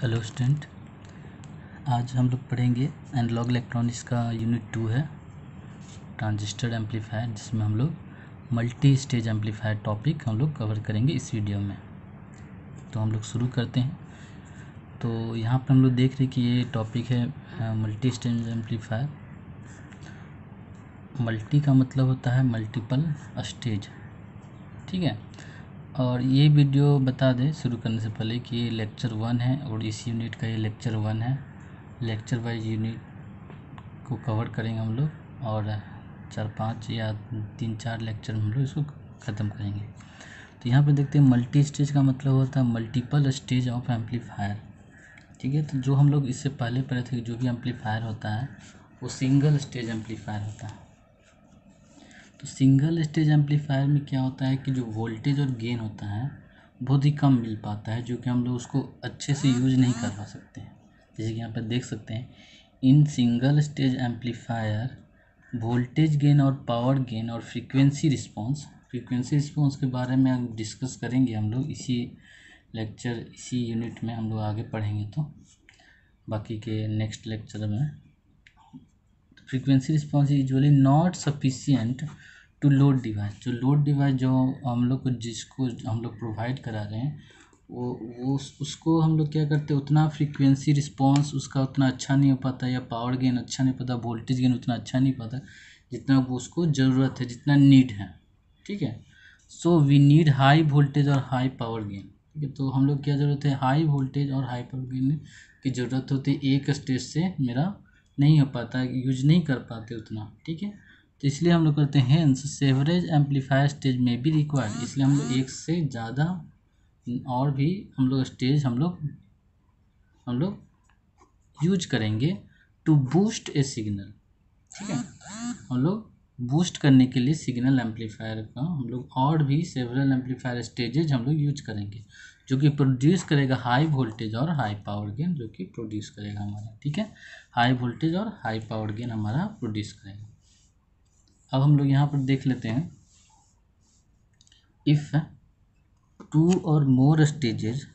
hello student आज हम लोग पढ़ेंगे एनालॉग इलेक्ट्रॉनिक्स का यूनिट टू है ट्रांजिस्टर एम्पलीफायर जिसमें हम लोग मल्टी स्टेज एम्पलीफायर टॉपिक हम लोग कवर करेंगे इस वीडियो में तो हम लोग शुरू करते हैं तो यहाँ पर हम लोग देख रहे हैं कि ये टॉपिक है मल्टी स्टेज एम्पलीफायर मल्टी का मतलब होता है मल्टीपल स्टेज ठीक है और ये वीडियो बता दें शुरू करने से पहले कि ये लेक्चर वन है और इस यूनिट का ये लेक्चर वन है लेक्चर वाइज यूनिट को कवर करेंगे हम लोग और चार पाँच या तीन चार लेक्चर हम लोग इसको ख़त्म करेंगे तो यहाँ पर देखते हैं मल्टी स्टेज का मतलब होता है मल्टीपल स्टेज ऑफ एम्पलीफायर ठीक है तो जो हम लोग इससे पहले पढ़े थे जो भी एम्पलीफायर होता है वो सिंगल स्टेज एम्पलीफायर होता है तो सिंगल स्टेज एम्पलीफायर में क्या होता है कि जो वोल्टेज और गेन होता है बहुत ही कम मिल पाता है जो कि हम लोग उसको अच्छे से यूज नहीं करवा सकते हैं जैसे कि यहाँ पर देख सकते हैं इन single stage amplifier voltage gain और पावर गेन और फ्रीक्वेंसी रिस्पांस फ्रीक्वेंसी रिस्पांस के बारे में हम डिस्कस करेंगे हम लोग इसी लेक्चर इसी यूनिट में हम लोग आगे पढ़ेंगे तो बाकी के नेक्स्ट लेक्चर में frequency response is usually not sufficient to load device जो लोड डिवाइस जो हम लोग को जिसको हम लोग प्रोवाइड करा रहे हैं वो वो उसको हम लोग क्या करते हैं उतना फ्रीक्वेंसी रिस्पॉन्स उसका उतना अच्छा नहीं हो पाता या पावर गेन अच्छा नहीं पता वोल्टेज गेन उतना अच्छा नहीं पाता जितना वो उसको ज़रूरत है जितना नीड है ठीक है so we need high voltage और हाई पावर गेन ठीक है तो हम लोग क्या ज़रूरत है हाई वोल्टेज और हाई पावर गेन की ज़रूरत होती है एक स्टेज से मेरा नहीं हो पाता यूज नहीं कर पाते उतना ठीक है तो इसलिए हम लोग करते हैं सेवरेज एम्पलीफायर स्टेज में भी रिक्वायर्ड इसलिए हम लोग एक से ज़्यादा और भी हम लोग स्टेज हम लोग हम लोग यूज करेंगे टू बूस्ट ए सिग्नल ठीक है हम लोग बूस्ट करने के लिए सिग्नल एम्पलीफायर का हम लोग और भी सेवरल एम्पलीफायर स्टेजेज हम लोग यूज करेंगे जो कि प्रोड्यूस करेगा हाई वोल्टेज और हाई पावर गेन जो कि प्रोड्यूस करेगा हमारा ठीक है हाई वोल्टेज और हाई पावर गेन हमारा प्रोड्यूस करेगा अब हम लोग यहाँ पर देख लेते हैं इफ़ टू और more stages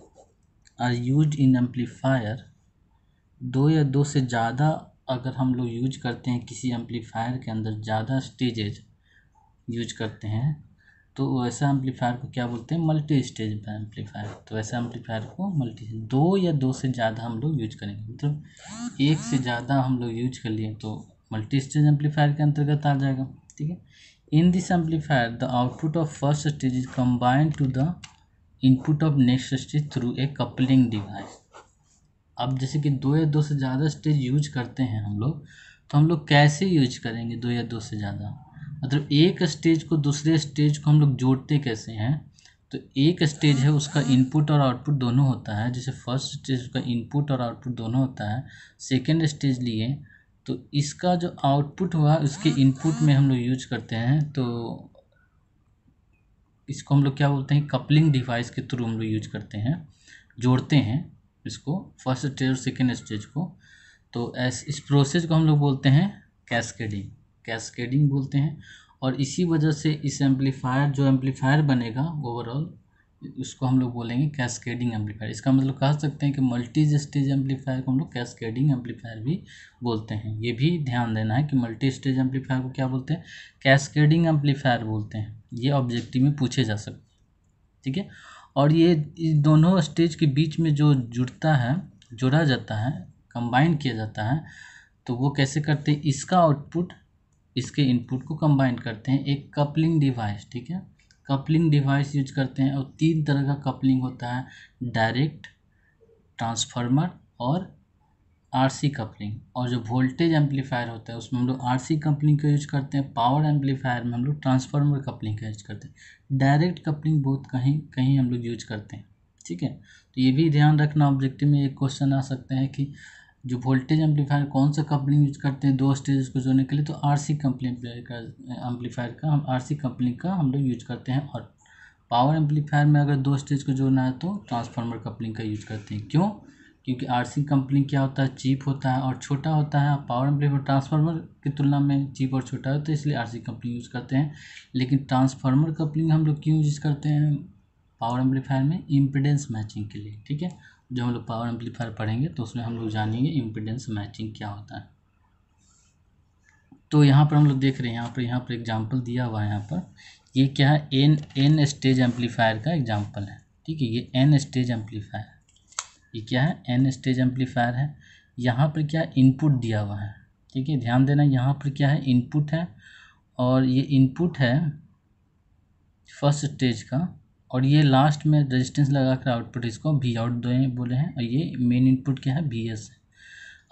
are use in amplifier दो या दो से ज़्यादा अगर हम लोग यूज करते हैं किसी एम्पलीफायर के अंदर ज़्यादा स्टेजेज यूज करते हैं तो वैसा एम्पलीफायर को क्या बोलते हैं मल्टी स्टेज एम्पलीफायर तो वैसा एम्पलीफायर को मल्टी दो या दो से ज़्यादा हम लोग यूज करेंगे मतलब तो एक से ज़्यादा हम लोग यूज कर लिए तो मल्टी स्टेज एम्पलीफायर के अंतर्गत आ जाएगा ठीक है in this amplifier the output of first stage is combined to the input of next stage through a coupling device अब जैसे कि दो या दो से ज़्यादा स्टेज यूज करते हैं हम लोग तो हम लोग कैसे यूज करेंगे दो या दो से ज़्यादा मतलब एक स्टेज को दूसरे स्टेज को हम लोग जोड़ते कैसे हैं तो एक स्टेज है उसका इनपुट और आउटपुट दोनों होता है जैसे फर्स्ट स्टेज का इनपुट और आउटपुट दोनों होता है सेकेंड स्टेज लिए तो इसका जो आउटपुट हुआ उसके इनपुट में हम लोग यूज करते हैं तो इसको हम लोग क्या बोलते हैं कपलिंग डिवाइस के थ्रू हम लोग यूज करते हैं जोड़ते हैं इसको फर्स्ट स्टेज और सेकेंड स्टेज को तो ऐस इस प्रोसेस को हम लोग बोलते हैं कैस्केडिंग कैस्केडिंग बोलते हैं और इसी वजह से इस एम्पलीफायर जो एम्पलीफायर बनेगा ओवरऑल उसको हम लोग बोलेंगे कैस्केडिंग एम्पलीफायर इसका मतलब कह सकते हैं कि मल्टी स्टेज एम्पलीफायर को हम लोग कैस्केडिंग एम्पलीफायर भी बोलते हैं ये भी ध्यान देना है कि मल्टी स्टेज एम्पलीफायर को क्या बोलते हैं कैस्केडिंग एम्पलीफायर बोलते हैं ये ऑब्जेक्टिव में पूछे जा सकते हैं ठीक है और ये दोनों स्टेज के बीच में जो जुड़ता है जुड़ा जाता है कंबाइन किया जाता है तो वो कैसे करते हैं इसका आउटपुट इसके इनपुट को कंबाइन करते हैं एक कपलिंग डिवाइस ठीक है कपलिंग डिवाइस यूज करते हैं और तीन तरह का कपलिंग होता है डायरेक्ट ट्रांसफार्मर और आरसी कपलिंग और जो वोल्टेज एम्पलीफायर होता है उसमें हम लोग आर कपलिंग का यूज करते हैं पावर एम्पलीफायर में हम लोग ट्रांसफार्मर कपलिंग का यूज करते हैं डायरेक्ट कपलिंग बहुत कहीं कहीं हम लोग यूज करते हैं ठीक है तो ये भी ध्यान रखना ऑब्जेक्टिव में एक क्वेश्चन आ सकते हैं कि जो वोल्टेज एम्पलीफायर कौन सा कंपनी यूज करते हैं दो स्टेज को जोड़ने के लिए तो आर सी कंपनी एम्पलीफायर का हम आर सी कंपनी का हम लोग यूज करते हैं और पावर एम्पलीफायर में अगर दो स्टेज को जोड़ना है तो ट्रांसफार्मर कंपनी का यूज करते हैं क्यों क्योंकि आर सी कंपनी क्या होता है चीप होता है और छोटा होता है पावर एम्पलीफायर ट्रांसफार्मर की तुलना में चीप और छोटा होता है तो इसलिए आर सी कंपनी यूज़ करते हैं लेकिन ट्रांसफार्मर कंपनी हम लोग क्यों यूज करते हैं पावर एम्पलीफायर में इम्पिडेंस मैचिंग के लिए ठीक है जो हम लोग पावर एम्पलीफायर पढ़ेंगे तो उसमें हम लोग जानेंगे इम्पिडेंस मैचिंग क्या होता है तो यहाँ पर हम लोग देख रहे हैं यहाँ पर यहाँ पर एग्जाम्पल दिया हुआ है यहाँ पर ये क्या है एन एन स्टेज एम्पलीफायर का एग्जाम्पल है ठीक है ये एन स्टेज एम्पलीफायर ये क्या है एन स्टेज एम्पलीफायर है यहाँ पर क्या इनपुट दिया हुआ है ठीक है ध्यान देना यहाँ पर क्या है इनपुट है और ये इनपुट है फर्स्ट स्टेज का और ये लास्ट में रेजिस्टेंस लगा कर आउटपुट इसको वी आउट दो बोले हैं और ये मेन इनपुट क्या है वी एस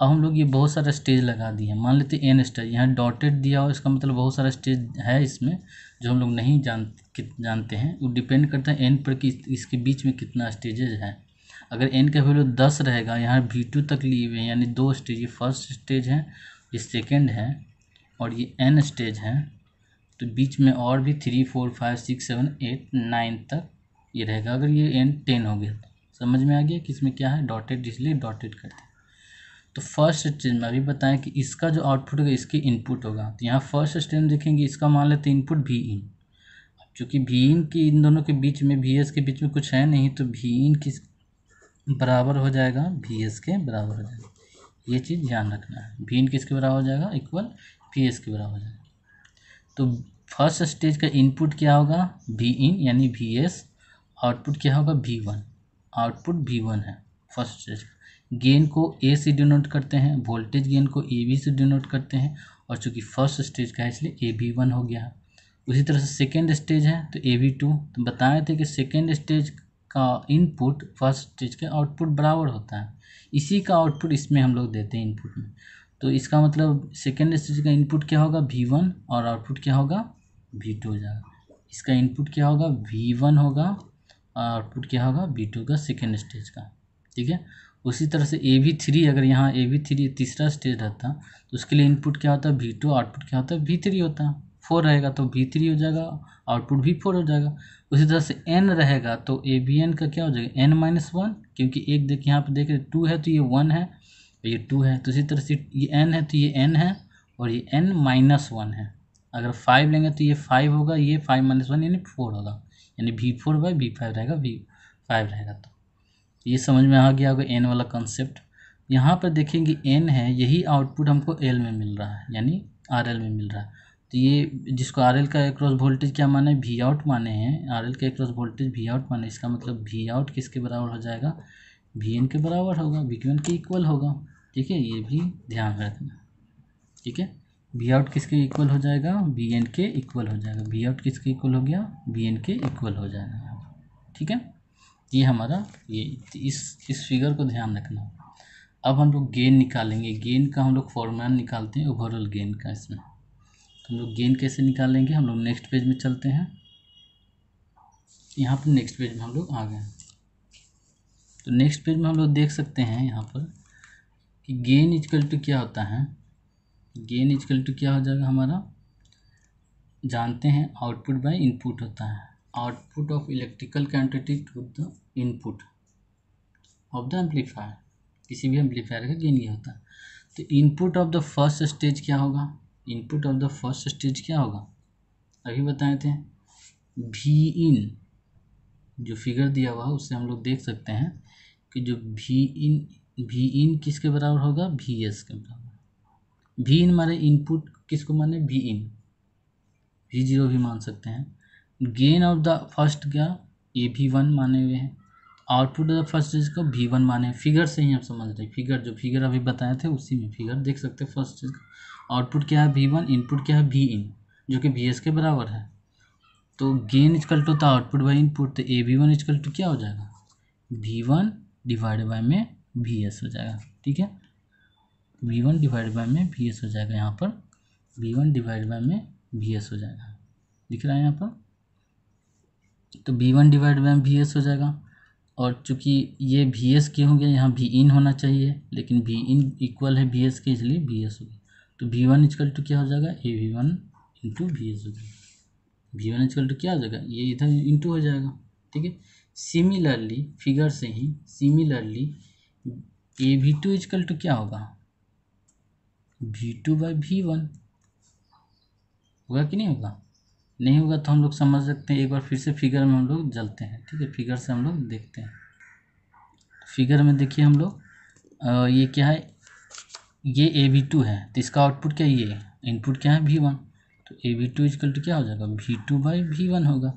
अब हम लोग ये बहुत सारा स्टेज लगा दिए हैं मान लेते हैं एन स्टेज यहाँ डॉटेड दिया हो इसका मतलब बहुत सारा स्टेज है इसमें जो हम लोग नहीं जान जानते हैं वो डिपेंड करता है एन पर कि इसके बीच में कितना स्टेजेज है अगर एन का वैल्यू दस रहेगा यहाँ वी टू तक लिए हुए हैं यानी दो स्टेज ये फर्स्ट स्टेज है ये सेकेंड है और ये एन स्टेज है तो बीच में और भी three four five six seven eight nine तक ये रहेगा अगर ये एन टेन हो गया समझ में आ गया कि इसमें क्या है डॉटेड इसलिए डॉटेड करते हैं तो फर्स्ट स्टेज में अभी बताएं कि इसका जो आउटपुट होगा इसके इनपुट होगा तो यहाँ फर्स्ट स्टेज देखेंगे इसका मान लेते हैं इनपुट भी इन चूँकि भी इन की इन दोनों के बीच में भी एस के बीच में कुछ है नहीं तो भी इन किस बराबर हो जाएगा भी एस के बराबर हो जाएगा ये चीज़ ध्यान रखना है भी इन किसके बराबर हो जाएगा इक्वल पी एस के बराबर हो जाएगा तो फर्स्ट स्टेज का इनपुट क्या होगा वी इन यानी वी एस आउटपुट क्या होगा V one output V one है फर्स्ट स्टेज का गेन को ए से डिनोट करते हैं वोल्टेज गेन को ए बी से डिनोट करते हैं और चूंकि फर्स्ट स्टेज का है इसलिए ए बी वन हो गया उसी तरह से सेकेंड स्टेज है तो ए बी टू तो बताए थे कि सेकेंड स्टेज का इनपुट फर्स्ट स्टेज के आउटपुट बराबर होता है इसी का आउटपुट इसमें हम लोग देते हैं इनपुट में तो इसका मतलब सेकेंड स्टेज का इनपुट क्या होगा वी वन और आउटपुट क्या होगा वी टू हो जाएगा इसका इनपुट क्या होगा वी वन होगा और आउटपुट क्या होगा वी टू का सेकेंड स्टेज का ठीक है उसी तरह से ए वी थ्री अगर यहाँ ए वी थ्री तीसरा स्टेज रहता तो उसके लिए इनपुट क्या होता वी टू आउटपुट क्या होता है वी थ्री होता फोर रहेगा तो वी थ्री हो जाएगा आउटपुट भी फोर हो जाएगा उसी तरह से एन रहेगा तो ए बी एन का क्या हो जाएगा एन माइनस वन क्योंकि एक देख यहाँ पर देख रहे टू है तो ये वन है ये टू है तो इसी तरह से ये एन है तो ये एन है और ये एन माइनस वन है अगर फाइव लेंगे तो ये फाइव होगा ये फाइव माइनस वन यानी फोर होगा यानी V four by V five रहेगा वी फाइव रहेगा तो ये समझ में आ गया होगा एन वाला कॉन्सेप्ट यहाँ पर देखेंगे एन है यही आउटपुट हमको एल में मिल रहा है यानी आर एल में मिल रहा है तो ये जिसको आर एल का एक्रॉस वोल्टेज क्या माने वी आउट माने हैं आर एल का एक्रॉस वोल्टेज वी आउट माने इसका मतलब वी आउट किसके बराबर हो जाएगा वी एन के बराबर होगा वी क्यू एन के इक्वल होगा ठीक है ये भी ध्यान रखना ठीक है बी आउट किसके इक्वल हो जाएगा बी एन के इक्वल हो जाएगा बी आउट किसके इक्वल हो गया बी एन के इक्वल हो जाएगा ठीक है ये हमारा ये इस इस फिगर को ध्यान रखना अब हम लोग गेन निकालेंगे गेन का हम लोग फॉर्मूला निकालते हैं ओवरऑल गेन का इसमें तो हम लोग गेन कैसे निकालेंगे हम लोग नेक्स्ट पेज में चलते हैं यहाँ पर नेक्स्ट पेज में हम लोग आ गए तो नेक्स्ट पेज में हम लोग देख सकते हैं यहाँ पर कि गेन इजकल टू क्या होता है गेन इजकल टू क्या हो जाएगा हमारा जानते हैं आउटपुट बाय इनपुट होता है output of electrical quantity to the input of the amplifier किसी भी एम्पलीफायर का गेन ये होता है तो input of the first stage क्या होगा input of the first stage क्या होगा अभी बताए थे भी इन जो फिगर दिया हुआ है उससे हम लोग देख सकते हैं कि जो भी इन भी इन किसके बराबर होगा भी एस के बराबर वी इन माने इनपुट किसको माने वी इन वी जीरो भी मान सकते हैं गेन ऑफ द फर्स्ट क्या ए भी वन माने हुए हैं आउटपुट ऑफ द फर्स्ट चीज़ का वी वन माने फिगर से ही आप समझ रहे हैं फिगर जो फिगर अभी बताए थे उसी में फिगर देख सकते हैं फर्स्ट चीज़ का आउटपुट क्या है वी वन इनपुट क्या है वी इन जो कि वी एस के बराबर है तो गेन इजकल टू था आउटपुट बाई इनपुट तो A V one equal to क्या हो जाएगा वी वन डिवाइड बाई में वी एस हो जाएगा ठीक है वी वन डिवाइड बाय में वी एस हो जाएगा यहाँ पर वी वन डिवाइड बाय में वी एस हो जाएगा दिख रहा है यहाँ पर तो V one divide by V S हो जाएगा और चूंकि ये वी एस के होंगे यहाँ वी इन होना चाहिए लेकिन वी इन इक्वल है वी एस के इसलिए वी एस हो गया तो वी वन इजकल टू क्या हो जाएगा A V one into V S हो जाएगा वी वन इजकल टू क्या हो जाएगा ये इधर इंटू हो जाएगा ठीक है सिमिलरली फिगर से ही similarly A V two equal to क्या होगा V two by V one होगा कि नहीं होगा नहीं होगा तो हम लोग समझ सकते हैं एक बार फिर से फिगर में हम लोग जलते हैं ठीक है फिगर से हम लोग देखते हैं फिगर में देखिए हम लोग ये क्या है ये ए वी टू है तो इसका आउटपुट क्या ये इनपुट क्या है वी वन तो A V two equal to क्या हो जाएगा V two by V one होगा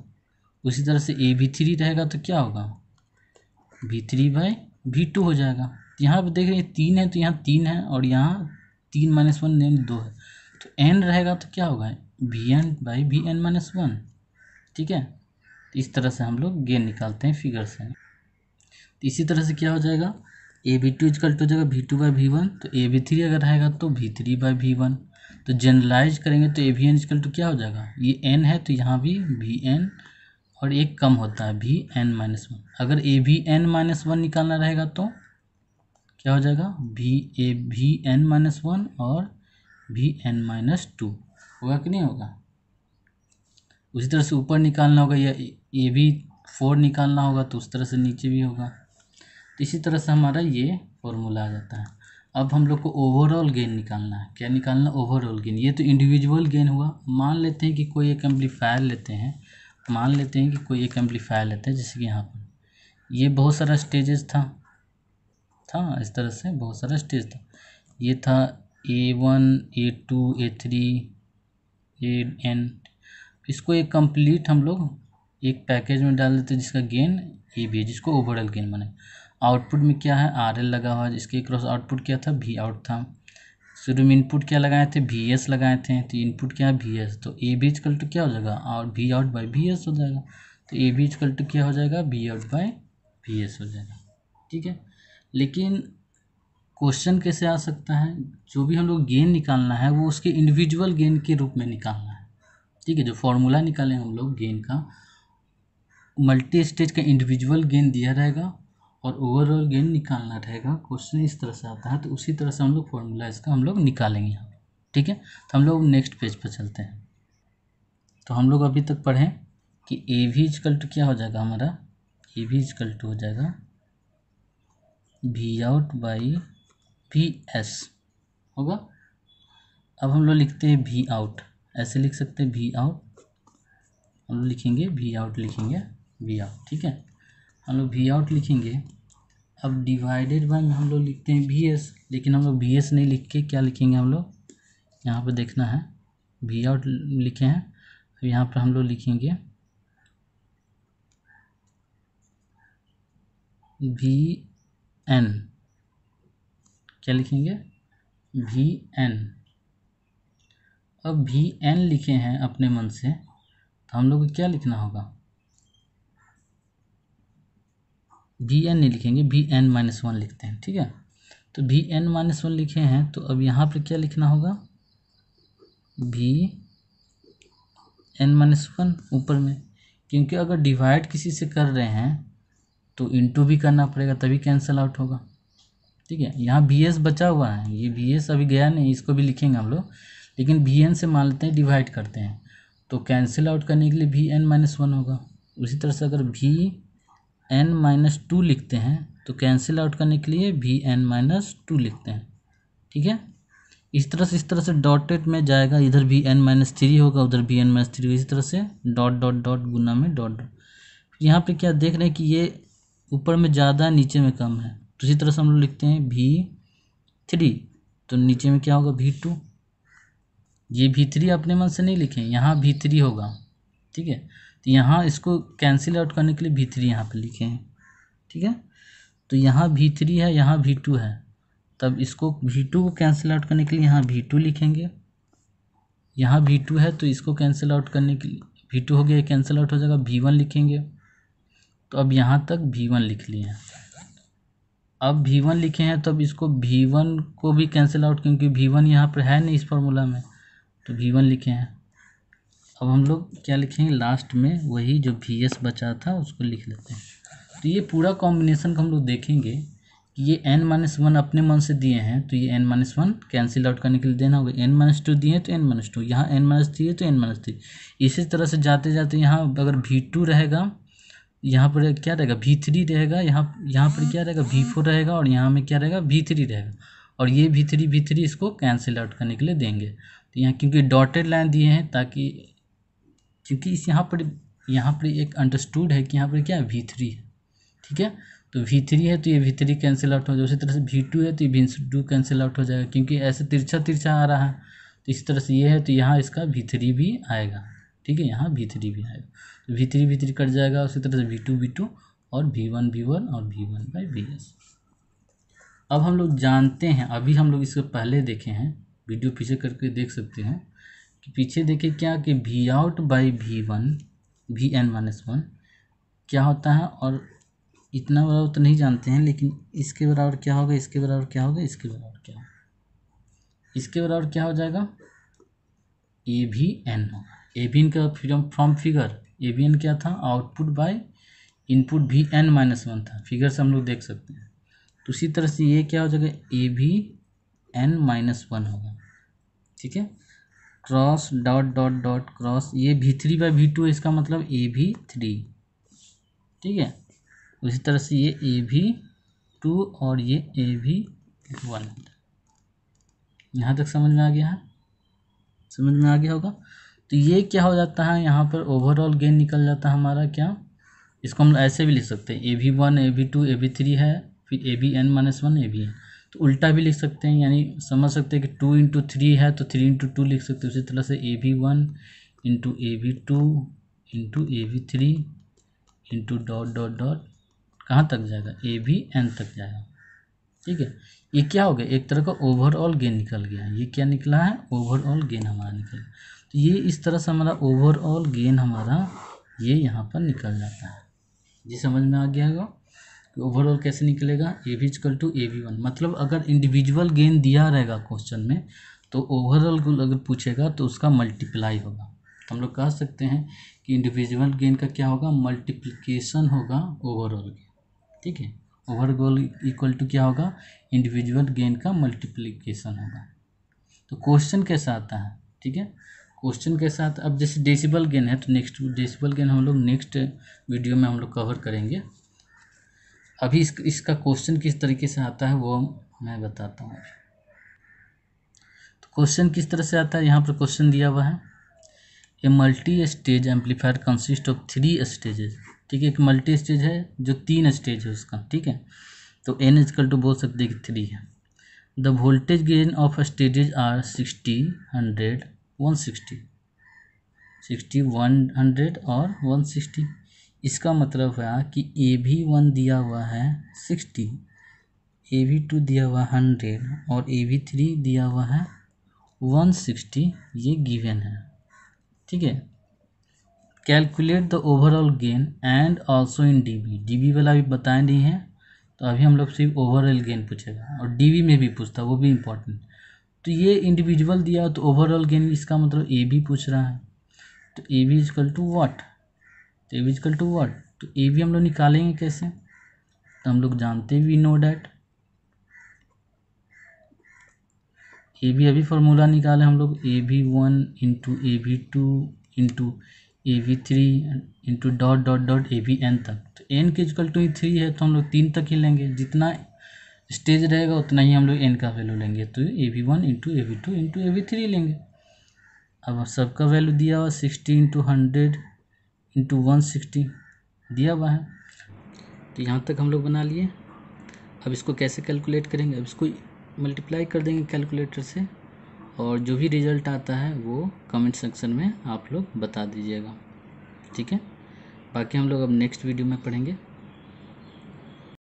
उसी तरह से ए वी थ्री रहेगा तो क्या होगा V three by V two हो जाएगा यहाँ पर देख रहे हैं तीन है तो यहाँ तीन है और यहाँ तीन माइनस वन यानी दो है तो एन रहेगा तो क्या होगा V N by V N minus one ठीक है तो इस तरह से हम लोग गेन निकालते हैं फिगर से तो इसी तरह से क्या हो जाएगा A B two equal to हो जाएगा V two by V one तो ए बी थ्री अगर रहेगा तो V three by V one तो जनरलाइज करेंगे तो A V N equal to क्या हो जाएगा ये एन है तो यहाँ भी वी एन और एक कम होता है वी एन माइनस वन अगर A V N minus one निकालना रहेगा तो क्या हो जाएगा भी ए भी एन माइनस वन और भी एन माइनस टू होगा कि नहीं होगा उसी तरह से ऊपर निकालना होगा या ए भी फोर निकालना होगा तो उस तरह से नीचे भी होगा तो इसी तरह से हमारा ये फॉर्मूला आ जाता है अब हम लोग को ओवरऑल गेन निकालना है क्या निकालना ओवरऑल गेन ये तो इंडिविजुअल गेन हुआ मान लेते हैं कि कोई एक एम्पलीफायर लेते हैं मान लेते हैं कि कोई एक एम्पलीफायर लेते हैं जैसे कि यहाँ पर ये बहुत सारा स्टेजेस था था इस तरह से बहुत सारा स्टेज था ये था A one A two A three A N इसको एक कंप्लीट हम लोग एक पैकेज में डाल देते जिसका गेन ए भी है जिसको ओवरऑल गेन बने आउटपुट में क्या है आर एल लगा हुआ है जिसके क्रॉस आउटपुट क्या था वी आउट था शुरू में इनपुट क्या लगाए थे वी एस लगाए थे तो इनपुट क्या है वी एस तो ए बी इजकल टू क्या हो जाएगा और V out by V S हो जाएगा तो ए बी इजकल टू क्या हो जाएगा V out by V S हो जाएगा ठीक है लेकिन क्वेश्चन कैसे आ सकता है जो भी हम लोग गेन निकालना है वो उसके इंडिविजुअल गेन के रूप में निकालना है ठीक है जो फॉर्मूला निकालें हम लोग गेन का मल्टी स्टेज का इंडिविजुअल गेन दिया रहेगा और ओवरऑल गेन निकालना रहेगा क्वेश्चन इस तरह से आता है तो उसी तरह से हम लोग फॉर्मूला इसका हम लोग निकालेंगे यहाँ ठीक है तो हम लोग नेक्स्ट पेज पर चलते हैं तो हम लोग अभी तक पढ़ें कि ए भी इजकल टू क्या हो जाएगा हमारा ए भी इजकल टू हो जाएगा V out by V S होगा अब हम लोग लिखते हैं वी आउट ऐसे लिख सकते हैं वी आउट हम लोग लिखेंगे वी आउट लिखेंगे वी आउट ठीक है हम लोग वी आउट लिखेंगे अब डिवाइडेड बाय हम लोग लिखते हैं वी एस लेकिन हम लोग वी एस नहीं लिख के क्या लिखेंगे हम लोग यहाँ पर देखना है वी आउट लिखे हैं यहाँ पर हम लोग लिखेंगे वी एन क्या लिखेंगे वी एन अब वी एन लिखे हैं अपने मन से तो हम लोग को क्या लिखना होगा वी एन नहीं लिखेंगे वी एन माइनस वन लिखते हैं ठीक है तो वी एन माइनस वन लिखे हैं तो अब यहाँ पर क्या लिखना होगा वी एन माइनस वन ऊपर में क्योंकि अगर डिवाइड किसी से कर रहे हैं तो इंटू भी करना पड़ेगा तभी कैंसिल आउट होगा ठीक है यहाँ बी एस बचा हुआ है ये बी एस अभी गया नहीं इसको भी लिखेंगे हम लोग लेकिन बी एन से मान लेते हैं डिवाइड करते हैं तो कैंसिल आउट करने के लिए भी एन माइनस वन होगा उसी तरह से अगर भी एन माइनस टू लिखते हैं तो कैंसिल आउट करने के लिए भी एन माइनस टू लिखते हैं ठीक है इस तरह से इस तरह से डॉटेड में जाएगा इधर भी एन माइनस थ्री होगा उधर भी एन माइनस थ्री इसी तरह से डॉट डॉट डॉट गुना में डॉट डॉट यहाँ पे क्या देख रहे हैं कि ये ऊपर में ज़्यादा नीचे में कम है तो इसी तरह से हम लोग लिखते हैं भी थ्री तो नीचे में क्या होगा भी टू ये भी थ्री अपने मन से नहीं लिखें यहाँ भी थ्री होगा ठीक है तो यहाँ इसको कैंसिल आउट करने के लिए भी थ्री यहाँ पर लिखें ठीक है तो यहाँ भी थ्री है यहाँ भी टू है तब इसको भी टू को कैंसिल आउट करने के लिए यहाँ भी टू लिखेंगे यहाँ भी टू है तो इसको कैंसिल आउट करने के लिए भी टू हो गया कैंसिल आउट हो जाएगा भी वन लिखेंगे तो अब यहाँ तक भी वन लिख लिए हैं अब भी वन लिखे हैं तो अब इसको भी वन को भी कैंसिल आउट क्योंकि भी वन यहाँ पर है नहीं इस फार्मूला में तो भी वन लिखे हैं अब हम लोग क्या लिखेंगे लास्ट में वही जो भी एस बचा था उसको लिख लेते हैं तो ये पूरा कॉम्बिनेशन को हम लोग देखेंगे कि ये एन माइनस वन अपने मन से दिए हैं तो ये N minus one cancel out करने के लिए देना होगा एन माइनस टू दिए तो एन माइनस टू यहाँ एन माइनस थ्री है तो एन माइनस थ्री इसी तरह से जाते जाते यहाँ अगर भी टू रहेगा यहाँ पर क्या रहेगा भी थ्री रहेगा यहाँ यहाँ पर क्या रहेगा वी फोर रहेगा और यहाँ में क्या रहेगा भी थ्री रहेगा और ये भी थ्री भी थ्री इसको कैंसिल आउट करने के लिए देंगे तो यहाँ क्योंकि डॉटेड लाइन दिए हैं ताकि क्योंकि इस यहाँ पर यहाँ पर एक अंडरस्टूड है कि यहाँ पर क्या है वी थ्री है ठीक है तो वी थ्री है तो ये भी थ्री कैंसिल आउट हो जाएगा उसी तरह से भी टू है तो ये भी टू कैंसिल आउट हो जाएगा क्योंकि ऐसे तिरछा तिरछा आ रहा है तो इसी तरह से ये है तो यहाँ इसका भी थ्री भी आएगा ठीक है यहाँ भी थ्री भी आएगा V three V three cut जाएगा उसी तरह से वी टू वी टू और वी वन वी वन और V one by V S अब हम लोग जानते हैं अभी हम लोग इसको पहले देखे हैं वीडियो पीछे करके देख सकते हैं कि पीछे देखे क्या कि V out by V one V N minus one क्या होता है और इतना बराबर तो नहीं जानते हैं लेकिन इसके बराबर क्या होगा इसके बराबर क्या होगा इसके बराबर क्या होगा इसके बराबर क्या हो जाएगा ए भी एन होगा ए भी इनका freedom from figure A V N क्या था आउटपुट बाय इनपुट भी एन माइनस वन था फिगर से हम लोग देख सकते हैं तो उसी तरह से ये क्या हो जाएगा ए भी एन माइनस वन होगा ठीक है cross dot dot dot cross ये भी थ्री बाई भी टू इसका मतलब ए भी थ्री ठीक है उसी तरह से ये ए भी टू और ये ए भी वन यहाँ तक समझ में आ गया है समझ में आ गया होगा तो ये क्या हो जाता है यहाँ पर ओवरऑल गेन निकल जाता है हमारा क्या इसको हम ऐसे भी लिख सकते हैं A V one A V two A V three है फिर A V N minus one A V N तो उल्टा भी लिख सकते हैं यानी समझ सकते हैं कि टू इंटू थ्री है तो थ्री इंटू टू लिख सकते हैं उसी तरह से A V one into A V two into A V three into dot dot dot कहाँ तक जाएगा ए वी एन तक जाएगा ठीक है ये क्या हो गया एक तरह का ओवरऑल गेन निकल गया ये क्या निकला है ओवरऑल गेन हमारा निकल गया तो ये इस तरह से हमारा ओवरऑल गेन हमारा ये यहाँ पर निकल जाता है जी समझ में आ गया होगा कि ओवरऑल कैसे निकलेगा A V equal to A V one मतलब अगर इंडिविजुअल गेन दिया रहेगा क्वेश्चन में तो ओवरऑल अगर पूछेगा तो उसका मल्टीप्लाई होगा तो हम लोग कह सकते हैं कि इंडिविजुअल गेन का क्या होगा मल्टीप्लिकेशन होगा ओवरऑल गेन ठीक है ओवरऑल इक्वल टू क्या होगा इंडिविजुअल गेन का मल्टीप्लिकेशन होगा तो क्वेश्चन कैसा आता है ठीक है क्वेश्चन के साथ अब जैसे डेसिबल गेन है तो नेक्स्ट डेसिबल गेन हम लोग नेक्स्ट वीडियो में हम लोग कवर करेंगे अभी इस, इसका क्वेश्चन किस तरीके से आता है वो मैं बताता हूँ तो क्वेश्चन किस तरह से आता है यहाँ पर क्वेश्चन दिया हुआ है a multi stage amplifier consist of three stages ठीक है एक मल्टी स्टेज है जो तीन स्टेज है उसका ठीक है तो एन कल टू बोल सकते हैं कि थ्री है the voltage gain of stages are sixty hundred one sixty sixty one hundred और वन सिक्सटी इसका मतलब हुआ कि ए भी वन दिया हुआ है सिक्सटी ए भी टू दिया हुआ हंड्रेड और ए भी थ्री दिया हुआ है वन सिक्सटी ये गिवन है ठीक है calculate the overall gain and also in dB dB वाला भी बताए नहीं है तो अभी हम लोग सिर्फ ओवरऑल गेन पूछेगा और डीबी में भी पूछता वो भी इम्पोर्टेंट तो ये इंडिविजुअल दिया तो ओवरऑल गेन इसका मतलब ए भी पूछ रहा है तो A B equal to what तो A B equal to what तो ए बी हम लोग निकालेंगे कैसे तो हम लोग जानते we know that A B अभी फार्मूला निकाले हम लोग A B one into A B two into A B three into dot dot dot A B N तक तो एन के इजकल टू थ्री है तो हम लोग तीन तक ही लेंगे जितना स्टेज रहेगा उतना ही हम लोग एन का वैल्यू लेंगे तो A V one into A V two into A V three लेंगे अब सबका वैल्यू दिया हुआ sixty into hundred into one sixty दिया हुआ है तो यहाँ तक हम लोग बना लिए अब इसको कैसे कैलकुलेट करेंगे अब इसको मल्टीप्लाई कर देंगे कैलकुलेटर से और जो भी रिज़ल्ट आता है वो कमेंट सेक्शन में आप लोग बता दीजिएगा ठीक है बाकी हम लोग अब नेक्स्ट वीडियो में पढ़ेंगे